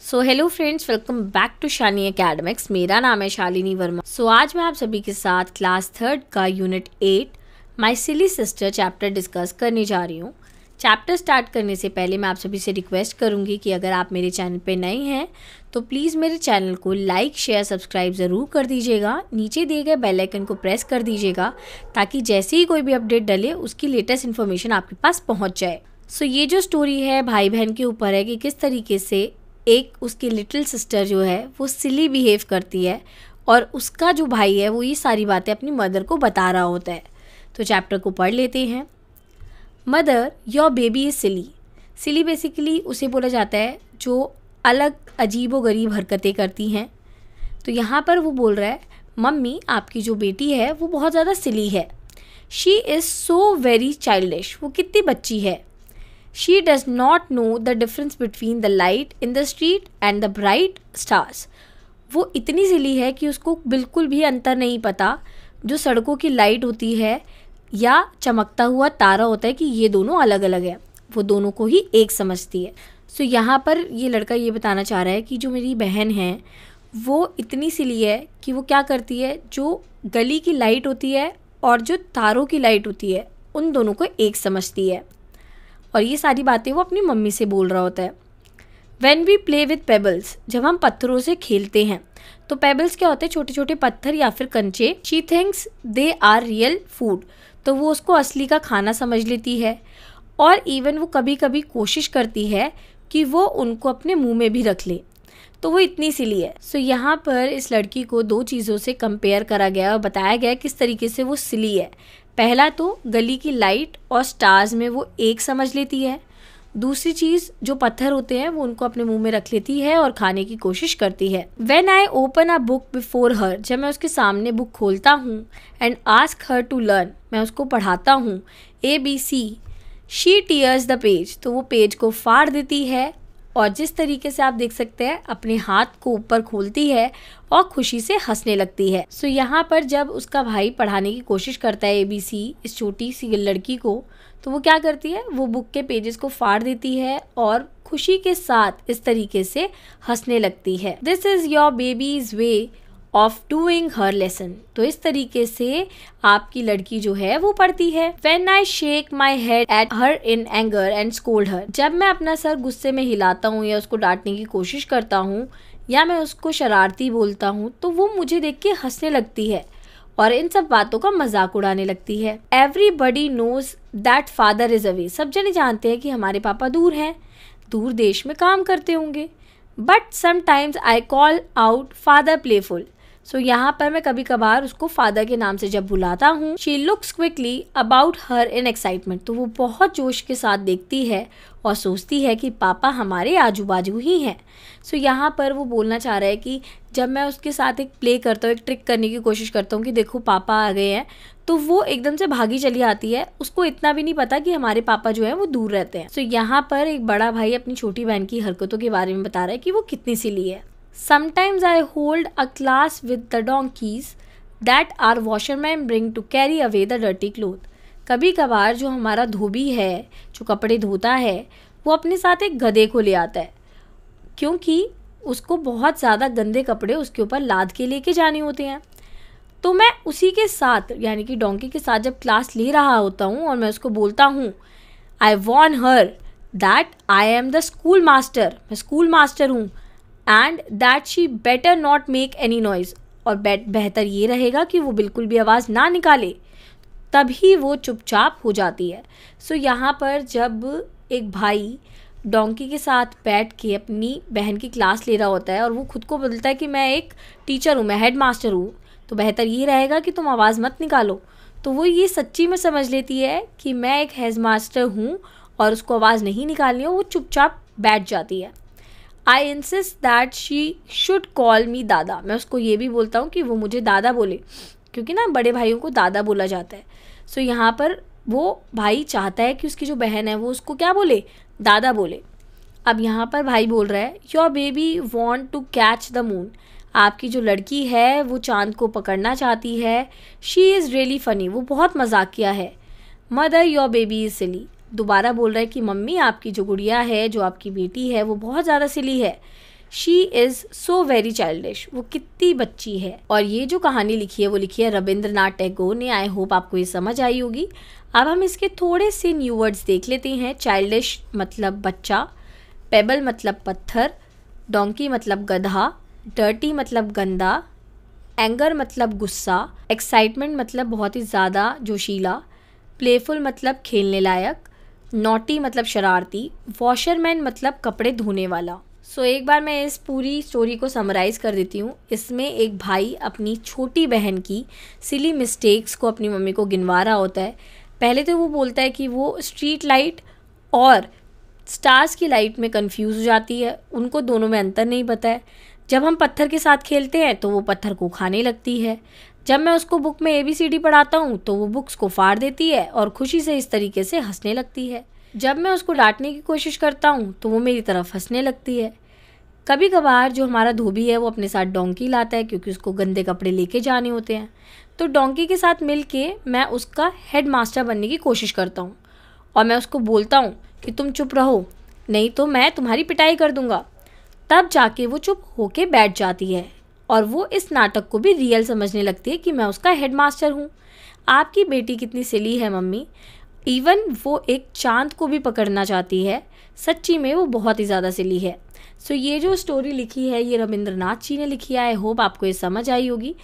So hello friends welcome back to Shani academics मेरा नाम है शालिनी वर्मा सो so, आज मैं आप सभी के साथ क्लास थर्ड का unit eight my silly sister chapter discuss करने जा रही हूँ चैप्टर स्टार्ट करने से पहले मैं आप सभी से रिक्वेस्ट करूँगी कि अगर आप मेरे चैनल पे नए हैं तो प्लीज़ मेरे चैनल को लाइक शेयर सब्सक्राइब ज़रूर कर दीजिएगा नीचे दिए गए बेल आइकन को प्रेस कर दीजिएगा ताकि जैसे ही कोई भी अपडेट डले उसकी लेटेस्ट इन्फॉर्मेशन आपके पास पहुँच जाए सो so, ये जो स्टोरी है भाई बहन के ऊपर है कि किस तरीके से एक उसकी लिटिल सिस्टर जो है वो सिली बिहेव करती है और उसका जो भाई है वो ये सारी बातें अपनी मदर को बता रहा होता है तो चैप्टर को पढ़ लेते हैं mother your baby is silly silly basically उसे बोला जाता है जो अलग अजीब व गरीब हरकतें करती हैं तो यहाँ पर वो बोल रहा है मम्मी आपकी जो बेटी है वो बहुत ज़्यादा सिली है she is so very childish वो कितनी बच्ची है she does not know the difference between the light in the street and the bright stars. वो इतनी सिली है कि उसको बिल्कुल भी अंतर नहीं पता जो सड़कों की लाइट होती है या चमकता हुआ तारा होता है कि ये दोनों अलग अलग है वो दोनों को ही एक समझती है सो so, यहाँ पर ये लड़का ये बताना चाह रहा है कि जो मेरी बहन है वो इतनी सिली है कि वो क्या करती है जो गली की लाइट होती है और जो तारों की लाइट होती है उन दोनों को एक समझती है और ये सारी बातें वो अपनी मम्मी से बोल रहा होता है when we play with pebbles जब हम पत्थरों से खेलते हैं तो पेबल्स क्या होते हैं छोटे छोटे पत्थर या फिर कंचे she thinks they are real food तो वो उसको असली का खाना समझ लेती है और इवन वो कभी कभी कोशिश करती है कि वो उनको अपने मुंह में भी रख ले तो वो इतनी सिली है सो so, यहाँ पर इस लड़की को दो चीज़ों से कंपेयर करा गया और बताया गया किस तरीके से वो सिली है पहला तो गली की लाइट और स्टार्स में वो एक समझ लेती है दूसरी चीज़ जो पत्थर होते हैं वो उनको अपने मुंह में रख लेती है और खाने की कोशिश करती है when I open a book before her जब मैं उसके सामने बुक खोलता हूँ and ask her to learn मैं उसको पढ़ाता हूँ A B C she tears the page तो वो पेज को फाड़ देती है और जिस तरीके से आप देख सकते हैं अपने हाथ को ऊपर खोलती है और खुशी से हंसने लगती है सो यहाँ पर जब उसका भाई पढ़ाने की कोशिश करता है एबीसी इस छोटी सी लड़की को तो वो क्या करती है वो बुक के पेजेस को फाड़ देती है और खुशी के साथ इस तरीके से हंसने लगती है this is your baby's way of doing her lesson तो इस तरीके से आपकी लड़की जो है वो पढ़ती है when I shake my head at her in anger and scold her जब मैं अपना सर गुस्से में हिलाता हूँ या उसको डांटने की कोशिश करता हूँ या मैं उसको शरारती बोलता हूँ तो वो मुझे देख के हंसने लगती है और इन सब बातों का मजाक उड़ाने लगती है everybody knows that father is away सब जने जानते हैं कि हमारे पापा दूर हैं दूर देश में काम करते होंगे but sometimes I call out father playful so so, यहाँ पर मैं कभी कभार उसको फादर के नाम से जब बुलाता हूँ she looks quickly about her in excitement तो वो बहुत जोश के साथ देखती है और सोचती है कि पापा हमारे आजू बाजू ही हैं सो so, यहाँ पर वो बोलना चाह रहा है कि जब मैं उसके साथ एक प्ले करता हूँ एक ट्रिक करने की कोशिश करता हूँ कि देखो पापा आ गए हैं तो वो एकदम से भागी चली आती है उसको इतना भी नहीं पता कि हमारे पापा जो है वो दूर रहते हैं सो so, यहाँ पर एक बड़ा भाई अपनी छोटी बहन की हरकतों के बारे में बता रहा है कि वो कितनी सिली है Sometimes I hold a class with the donkeys that our washerman bring to carry away the dirty cloth. कभी कभार जो हमारा धोबी है जो कपड़े धोता है वो अपने साथ एक गधे को ले आता है क्योंकि उसको बहुत ज़्यादा गंदे कपड़े उसके ऊपर लाद के लेके जाने होते हैं तो मैं उसी के साथ यानी कि डोंकी के साथ जब क्लास ले रहा होता हूँ और मैं उसको बोलता हूँ I want her that I am the school master मैं स्कूल मास्टर हूँ and that she better not make any noise और बेहतर ये रहेगा कि वो बिल्कुल भी आवाज़ ना निकाले तभी वो चुपचाप हो जाती है सो so, यहाँ पर जब एक भाई डोंकी के साथ बैठ के अपनी बहन की क्लास ले रहा होता है और वो खुद को बोलता है कि मैं एक टीचर हूँ मैं हेड मास्टर हूँ तो बेहतर ये रहेगा कि तुम आवाज़ मत निकालो तो वो ये सच्ची में समझ लेती है कि मैं एक हेड मास्टर हूँ और उसको आवाज़ नहीं निकालनी हो वो चुपचाप बैठ जाती है I insist that she should call me dada मैं उसको ये भी बोलता हूँ कि वो मुझे दादा बोले क्योंकि ना बड़े भाइयों को दादा बोला जाता है सो so, यहाँ पर वो भाई चाहता है कि उसकी जो बहन है वो उसको क्या बोले दादा बोले अब यहाँ पर भाई बोल रहा है your baby want to catch the moon आपकी जो लड़की है वो चांद को पकड़ना चाहती है शी इज़ रियली फ़नी वो बहुत मजाकिया है mother your baby is silly दोबारा बोल रहा है कि मम्मी आपकी जो गुड़िया है जो आपकी बेटी है वो बहुत ज़्यादा सिली है she is so very childish वो कितनी बच्ची है और ये जो कहानी लिखी है वो लिखी है रविंद्रनाथ टैगोर ने आई होप आपको ये समझ आई होगी अब हम इसके थोड़े से न्यू वर्ड्स देख लेते हैं चाइल्डिश मतलब बच्चा पेबल मतलब पत्थर डोंकी मतलब गधा डर्टी मतलब गंदा एंगर मतलब गुस्सा एक्साइटमेंट मतलब बहुत ही ज़्यादा जोशीला प्लेफुल मतलब खेलने लायक नोटी मतलब शरारती वॉशरमैन मतलब कपड़े धोने वाला सो so, एक बार मैं इस पूरी स्टोरी को समराइज़ कर देती हूँ इसमें एक भाई अपनी छोटी बहन की सिली मिस्टेक्स को अपनी मम्मी को गिनवा रहा होता है पहले तो वो बोलता है कि वो स्ट्रीट लाइट और स्टार्स की लाइट में कंफ्यूज हो जाती है उनको दोनों में अंतर नहीं पता है जब हम पत्थर के साथ खेलते हैं तो वो पत्थर को खाने लगती है जब मैं उसको बुक में ए बी सी डी पढ़ाता हूँ तो वो बुक्स को फाड़ देती है और खुशी से इस तरीके से हंसने लगती है जब मैं उसको डांटने की कोशिश करता हूँ तो वो मेरी तरफ हंसने लगती है कभी कभार जो हमारा धोबी है वो अपने साथ डोंकी लाता है क्योंकि उसको गंदे कपड़े लेके जाने होते हैं तो डोंकी के साथ मिल के मैं उसका हेड मास्टर बनने की कोशिश करता हूँ और मैं उसको बोलता हूँ कि तुम चुप रहो नहीं तो मैं तुम्हारी पिटाई कर दूँगा तब जाके वो चुप होके बैठ जाती है और वो इस नाटक को भी रियल समझने लगती है कि मैं उसका हेडमास्टर हूँ आपकी बेटी कितनी सिली है मम्मी इवन वो एक चांद को भी पकड़ना चाहती है सच्ची में वो बहुत ही ज़्यादा सिली है सो so, ये जो स्टोरी लिखी है ये रविंद्रनाथ जी ने लिखी है आई होप आपको ये समझ आई होगी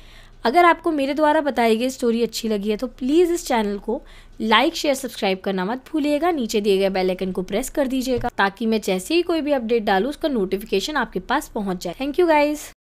अगर आपको मेरे द्वारा बताई गई स्टोरी अच्छी लगी है तो प्लीज़ इस चैनल को लाइक शेयर सब्सक्राइब करना मत भूलिएगा नीचे दिए गए बेल आइकन को प्रेस कर दीजिएगा ताकि मैं जैसे ही कोई भी अपडेट डालूँ उसका नोटिफिकेशन आपके पास पहुँच जाए थैंक यू गाइज़